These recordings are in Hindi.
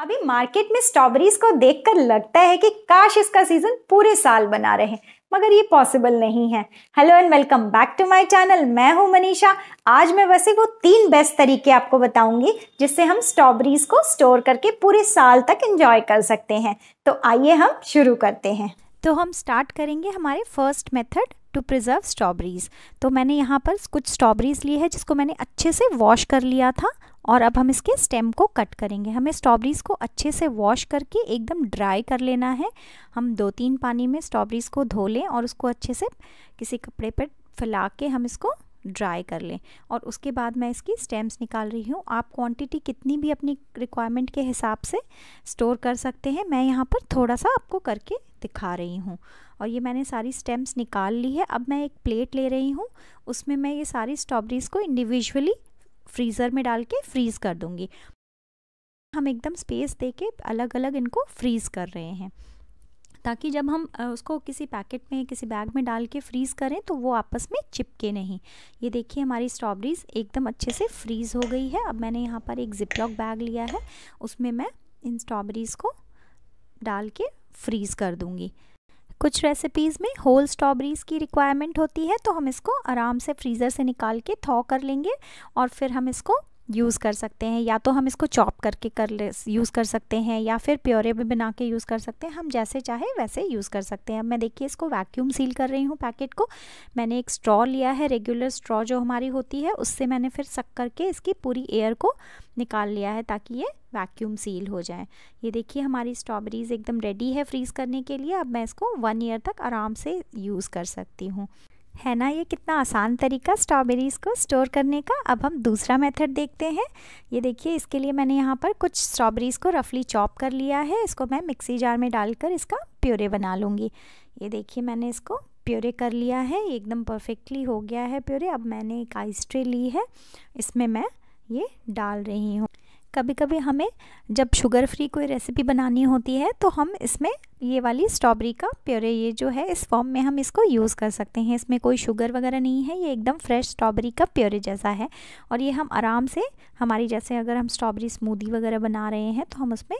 अभी मार्केट में स्ट्रॉबेरीज को देखकर लगता है कि काश इसका सीजन पूरे साल बना रहे मगर ये पॉसिबल नहीं है hello and welcome back to my channel मैं हूं मनीषा आज मैं वैसे वो तीन बेस्ट तरीके आपको बताऊंगी जिससे हम स्ट्रॉबेरीज को स्टोर करके पूरे साल तक एंजॉय कर सकते हैं तो आइए हम शुरू करते हैं तो हम स्टार्ट करेंगे हमारे first method to preserve strawberries तो मैंने यहाँ पर कुछ स्ट्रॉबेरीज़ ली है जिसको मैंने अच्छे से वॉश कर लिया था और अब हम इसके स्टेम को कट करेंगे हमें स्ट्रॉबेरीज़ को अच्छे से वॉश करके एकदम ड्राई कर लेना है हम दो तीन पानी में स्ट्रॉबेरीज़ को धो लें और उसको अच्छे से किसी कपड़े पर फैला के हम इसको ड्राई कर लें और उसके बाद मैं इसकी स्टेम्स निकाल रही हूँ आप क्वांटिटी कितनी भी अपनी रिक्वायरमेंट के हिसाब से स्टोर कर सकते हैं मैं यहाँ पर थोड़ा सा आपको करके दिखा रही हूँ और ये मैंने सारी स्टेम्स निकाल ली है अब मैं एक प्लेट ले रही हूँ उसमें मैं ये सारी स्ट्रॉबेरीज़ को इंडिविजुअली फ्रीज़र में डाल के फ्रीज़ कर दूँगी हम एकदम स्पेस दे के अलग अलग इनको फ्रीज़ कर रहे हैं ताकि जब हम उसको किसी पैकेट में किसी बैग में डाल के फ्रीज़ करें तो वो आपस में चिपके नहीं ये देखिए हमारी स्ट्रॉबेरीज़ एकदम अच्छे से फ्रीज़ हो गई है अब मैंने यहाँ पर एक जिपलॉक बैग लिया है उसमें मैं इन स्ट्रॉबेरीज़ को डाल के फ्रीज़ कर दूँगी कुछ रेसिपीज़ में होल स्ट्रॉबेरीज़ की रिक्वायरमेंट होती है तो हम इसको आराम से फ्रीज़र से निकाल के थॉ कर लेंगे और फिर हम इसको यूज़ कर सकते हैं या तो हम इसको चॉप करके कर ले यूज़ कर सकते हैं या फिर प्योरे भी बना के यूज़ कर सकते हैं हम जैसे चाहे वैसे यूज़ कर सकते हैं अब मैं देखिए इसको वैक्यूम सील कर रही हूँ पैकेट को मैंने एक स्ट्रॉ लिया है रेगुलर स्ट्रॉ जो हमारी होती है उससे मैंने फिर सक करके इसकी पूरी एयर को निकाल लिया है ताकि ये वैक्यूम सील हो जाए ये देखिए हमारी स्ट्रॉबेरीज़ एकदम रेडी है फ्रीज़ करने के लिए अब मैं इसको वन ईयर तक आराम से यूज़ कर सकती हूँ है ना ये कितना आसान तरीका स्ट्रॉबेरीज़ को स्टोर करने का अब हम दूसरा मेथड देखते हैं ये देखिए इसके लिए मैंने यहाँ पर कुछ स्ट्रॉबेरीज़ को रफली चॉप कर लिया है इसको मैं मिक्सी जार में डालकर इसका प्योरे बना लूँगी ये देखिए मैंने इसको प्योरे कर लिया है एकदम परफेक्टली हो गया है प्योरे अब मैंने एक आइस ट्रे ली है इसमें मैं ये डाल रही हूँ कभी कभी हमें जब शुगर फ्री कोई रेसिपी बनानी होती है तो हम इसमें ये वाली स्ट्रॉबेरी का प्योरे ये जो है इस फॉर्म में हम इसको यूज़ कर सकते हैं इसमें कोई शुगर वगैरह नहीं है ये एकदम फ्रेश स्ट्रॉबेरी का प्योरे जैसा है और ये हम आराम से हमारी जैसे अगर हम स्ट्रॉबेरी स्मूदी वगैरह बना रहे हैं तो हम उसमें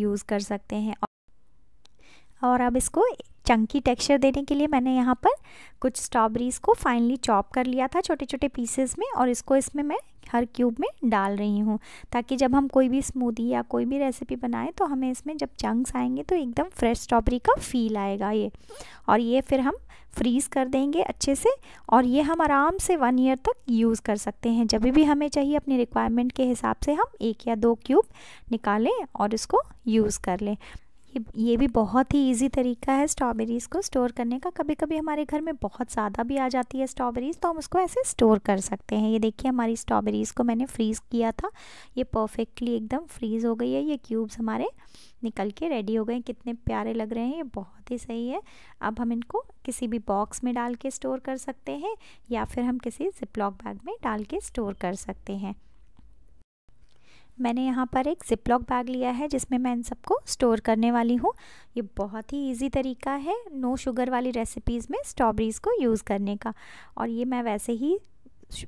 यूज़ कर सकते हैं और अब इसको चंकी टेक्सचर देने के लिए मैंने यहाँ पर कुछ स्ट्रॉबेरीज़ को फाइनली चॉप कर लिया था छोटे छोटे पीसेस में और इसको इसमें मैं हर क्यूब में डाल रही हूँ ताकि जब हम कोई भी स्मूदी या कोई भी रेसिपी बनाएं तो हमें इसमें जब चंक्स आएंगे तो एकदम फ्रेश स्ट्रॉबेरी का फील आएगा ये और ये फिर हम फ्रीज़ कर देंगे अच्छे से और ये हम आराम से वन ईयर तक यूज़ कर सकते हैं जब भी हमें चाहिए अपनी रिक्वायरमेंट के हिसाब से हम एक या दो क्यूब निकालें और इसको यूज़ कर लें ये भी बहुत ही इजी तरीका है स्ट्रॉबेरीज़ को स्टोर करने का कभी कभी हमारे घर में बहुत ज़्यादा भी आ जाती है स्ट्रॉबेरीज़ तो हम उसको ऐसे स्टोर कर सकते हैं ये देखिए हमारी स्ट्रॉबेरीज़ को मैंने फ्रीज़ किया था ये परफेक्टली एकदम फ्रीज़ हो गई है ये क्यूब्स हमारे निकल के रेडी हो गए कितने प्यारे लग रहे हैं ये बहुत ही सही है अब हम इनको किसी भी बॉक्स में डाल के स्टोर कर सकते हैं या फिर हम किसी जिपलॉक बैग में डाल के स्टोर कर सकते हैं मैंने यहाँ पर एक जिपलॉक बैग लिया है जिसमें मैं इन सबको स्टोर करने वाली हूँ ये बहुत ही इजी तरीका है नो शुगर वाली रेसिपीज़ में स्ट्रॉबेरीज़ को यूज़ करने का और ये मैं वैसे ही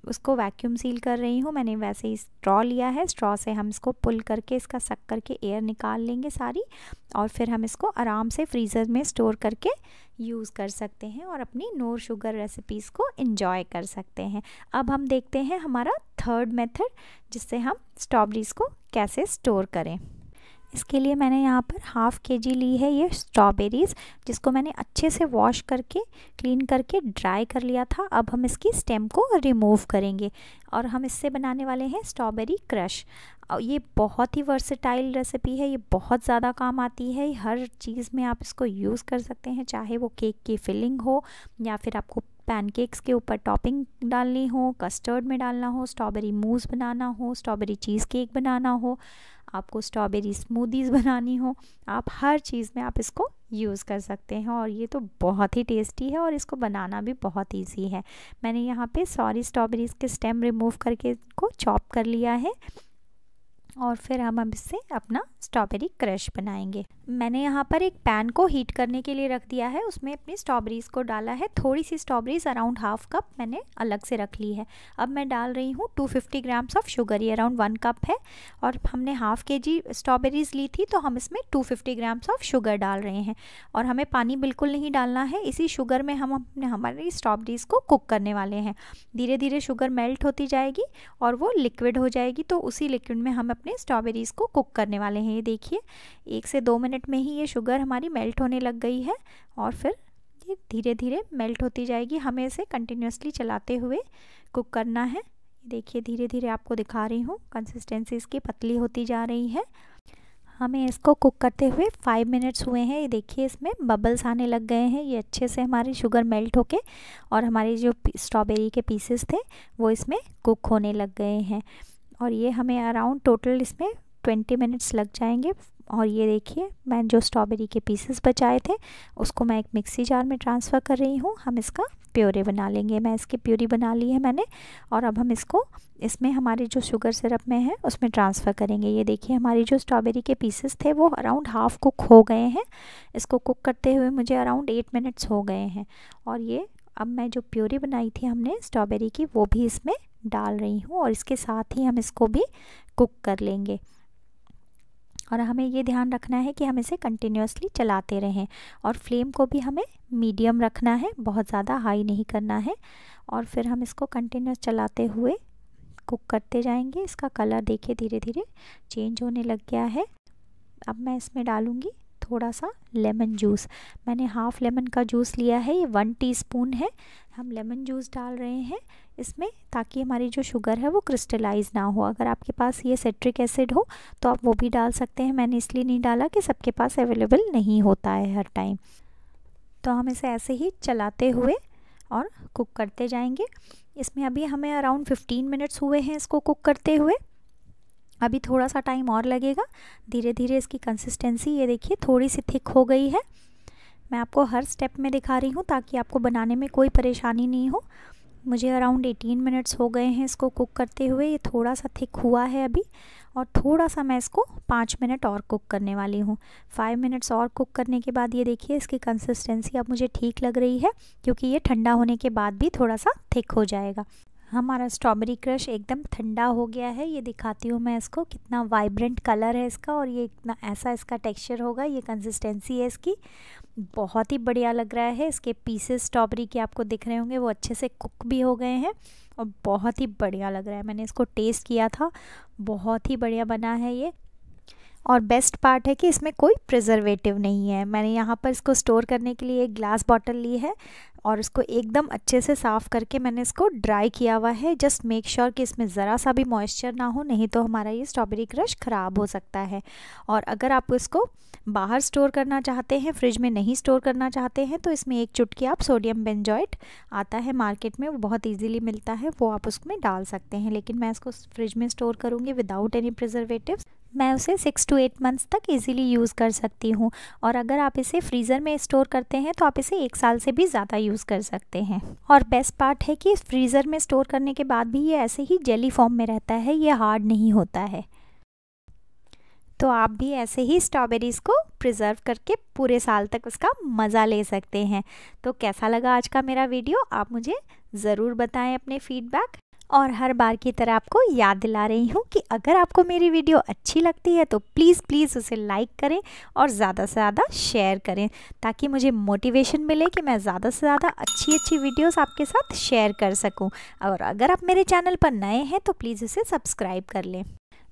उसको वैक्यूम सील कर रही हूँ मैंने वैसे ही स्ट्रॉ लिया है स्ट्रॉ से हम इसको पुल करके इसका सक करके एयर निकाल लेंगे सारी और फिर हम इसको आराम से फ्रीज़र में स्टोर करके यूज़ कर सकते हैं और अपनी नो शुगर रेसिपीज़ को इन्जॉय कर सकते हैं अब हम देखते हैं हमारा थर्ड मेथड जिससे हम स्ट्रॉबेरीज़ को कैसे स्टोर करें इसके लिए मैंने यहाँ पर हाफ़ के जी ली है ये स्ट्रॉबेरीज़ जिसको मैंने अच्छे से वॉश करके क्लीन करके ड्राई कर लिया था अब हम इसकी स्टेम को रिमूव करेंगे और हम इससे बनाने वाले हैं स्ट्रॉबेरी क्रश और ये बहुत ही वर्सेटाइल रेसिपी है ये बहुत ज़्यादा काम आती है हर चीज़ में आप इसको यूज़ कर सकते हैं चाहे वो केक की फिलिंग हो या फिर आपको पैनकेक्स के ऊपर टॉपिंग डालनी हो कस्टर्ड में डालना हो स्ट्रॉबेरी मूस बनाना हो स्ट्रॉबेरी चीज़ केक बनाना हो आपको स्ट्रॉबेरी स्मूदीज़ बनानी हो आप हर चीज़ में आप इसको यूज़ कर सकते हैं और ये तो बहुत ही टेस्टी है और इसको बनाना भी बहुत ईजी है मैंने यहाँ पर सॉरी स्ट्रॉबेरीज़ के स्टेम रिमूव करके इनको चॉप कर लिया है और फिर हम अब इससे अपना स्ट्रॉबेरी क्रश बनाएंगे मैंने यहाँ पर एक पैन को हीट करने के लिए रख दिया है उसमें अपनी स्ट्रॉबेरीज़ को डाला है थोड़ी सी स्ट्रॉबेरीज अराउंड हाफ कप मैंने अलग से रख ली है अब मैं डाल रही हूँ 250 ग्राम्स ऑफ शुगर ये अराउंड वन कप है और हमने हाफ के जी स्ट्रॉबेरीज़ ली थी तो हम इसमें फिफ्टी ग्राम्स ऑफ शुगर डाल रहे हैं और हमें पानी बिल्कुल नहीं डालना है इसी शुगर में हम अपने हमारी स्ट्रॉबेरीज़ को कुक करने वाले हैं धीरे धीरे शुगर मेल्ट होती जाएगी और वो लिक्विड हो जाएगी तो उसी लिक्विड में हम अपने अपने स्ट्रॉबेरीज़ को कुक करने वाले हैं ये देखिए एक से दो मिनट में ही ये शुगर हमारी मेल्ट होने लग गई है और फिर ये धीरे धीरे मेल्ट होती जाएगी हमें इसे कंटिन्यूसली चलाते हुए कुक करना है देखिए धीरे धीरे आपको दिखा रही हूँ कंसिस्टेंसी इसकी पतली होती जा रही है हमें इसको कुक करते हुए फाइव मिनट्स हुए हैं ये देखिए इसमें बबल्स आने लग गए हैं ये अच्छे से हमारी शुगर मेल्ट होके और हमारे जो स्ट्रॉबेरी के पीसेस थे वो इसमें कुक होने लग गए हैं और ये हमें अराउंड टोटल इसमें ट्वेंटी मिनट्स लग जाएंगे और ये देखिए मैं जो स्ट्रॉबेरी के पीसेस बचाए थे उसको मैं एक मिक्सी जार में ट्रांसफ़र कर रही हूँ हम इसका प्योरे बना लेंगे मैं इसकी प्योरी बना ली है मैंने और अब हम इसको इसमें हमारे जो शुगर सिरप में है उसमें ट्रांसफ़र करेंगे ये देखिए हमारी जो स्ट्रॉबेरी के पीसेस थे वो अराउंड हाफ़ कुक हो गए हैं इसको कुक करते हुए मुझे अराउंड एट मिनट्स हो गए हैं और ये अब मैं जो प्योरी बनाई थी हमने स्ट्रॉबेरी की वो भी इसमें डाल रही हूँ और इसके साथ ही हम इसको भी कुक कर लेंगे और हमें ये ध्यान रखना है कि हम इसे कंटिन्यूसली चलाते रहें और फ्लेम को भी हमें मीडियम रखना है बहुत ज़्यादा हाई नहीं करना है और फिर हम इसको कंटिन्यूस चलाते हुए कुक करते जाएंगे इसका कलर देखिए धीरे धीरे चेंज होने लग गया है अब मैं इसमें डालूँगी थोड़ा सा लेमन जूस मैंने हाफ़ लेमन का जूस लिया है ये वन टीस्पून है हम लेमन जूस डाल रहे हैं इसमें ताकि हमारी जो शुगर है वो क्रिस्टलाइज ना हो अगर आपके पास ये सेट्रिक एसिड हो तो आप वो भी डाल सकते हैं मैंने इसलिए नहीं डाला कि सबके पास अवेलेबल नहीं होता है हर टाइम तो हम इसे ऐसे ही चलाते हुए और कुक करते जाएंगे इसमें अभी हमें अराउंड 15 मिनट्स हुए हैं इसको कुक करते हुए अभी थोड़ा सा टाइम और लगेगा धीरे धीरे इसकी कंसिस्टेंसी ये देखिए थोड़ी सी थिक हो गई है मैं आपको हर स्टेप में दिखा रही हूँ ताकि आपको बनाने में कोई परेशानी नहीं हो मुझे अराउंड 18 मिनट्स हो गए हैं इसको कुक करते हुए ये थोड़ा सा थिक हुआ है अभी और थोड़ा सा मैं इसको पाँच मिनट और कुक करने वाली हूँ फाइव मिनट्स और कुक करने के बाद ये देखिए इसकी कंसिस्टेंसी अब मुझे ठीक लग रही है क्योंकि ये ठंडा होने के बाद भी थोड़ा सा थिक हो जाएगा हमारा स्ट्रॉबेरी क्रश एकदम ठंडा हो गया है ये दिखाती हूँ मैं इसको कितना वाइब्रेंट कलर है इसका और ये इतना ऐसा इसका टेक्सचर होगा ये कंसिस्टेंसी है इसकी बहुत ही बढ़िया लग रहा है इसके पीसेस स्ट्रॉबेरी के आपको दिख रहे होंगे वो अच्छे से कुक भी हो गए हैं और बहुत ही बढ़िया लग रहा है मैंने इसको टेस्ट किया था बहुत ही बढ़िया बना है ये और बेस्ट पार्ट है कि इसमें कोई प्रिजर्वेटिव नहीं है मैंने यहाँ पर इसको स्टोर करने के लिए एक ग्लास बॉटल ली है और इसको एकदम अच्छे से साफ़ करके मैंने इसको ड्राई किया हुआ है जस्ट मेक श्योर कि इसमें ज़रा सा भी मॉइस्चर ना हो नहीं तो हमारा ये स्ट्रॉबेरी क्रश ख़राब हो सकता है और अगर आप इसको बाहर स्टोर करना चाहते हैं फ्रिज में नहीं स्टोर करना चाहते हैं तो इसमें एक चुटकी आप सोडियम बेंजॉइट आता है मार्केट में वो बहुत ईजिली मिलता है वो आप उसमें डाल सकते हैं लेकिन मैं इसको फ्रिज में स्टोर करूँगी विदाउट एनी प्रिजर्वेटिव मैं उसे सिक्स टू एट मंथ्स तक इजीली यूज़ कर सकती हूँ और अगर आप इसे फ्रीज़र में स्टोर करते हैं तो आप इसे एक साल से भी ज़्यादा यूज़ कर सकते हैं और बेस्ट पार्ट है कि फ्रीज़र में स्टोर करने के बाद भी ये ऐसे ही जेली फॉर्म में रहता है ये हार्ड नहीं होता है तो आप भी ऐसे ही स्ट्रॉबेरीज़ को प्रिजर्व करके पूरे साल तक उसका मज़ा ले सकते हैं तो कैसा लगा आज का मेरा वीडियो आप मुझे ज़रूर बताएं अपने फीडबैक और हर बार की तरह आपको याद दिला रही हूँ कि अगर आपको मेरी वीडियो अच्छी लगती है तो प्लीज़ प्लीज़ उसे लाइक करें और ज़्यादा से ज़्यादा शेयर करें ताकि मुझे मोटिवेशन मिले कि मैं ज़्यादा से ज़्यादा अच्छी अच्छी वीडियोस आपके साथ शेयर कर सकूं और अगर आप मेरे चैनल पर नए हैं तो प्लीज़ उसे सब्सक्राइब कर लें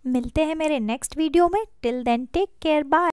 मिलते हैं मेरे नेक्स्ट वीडियो में till then take care bye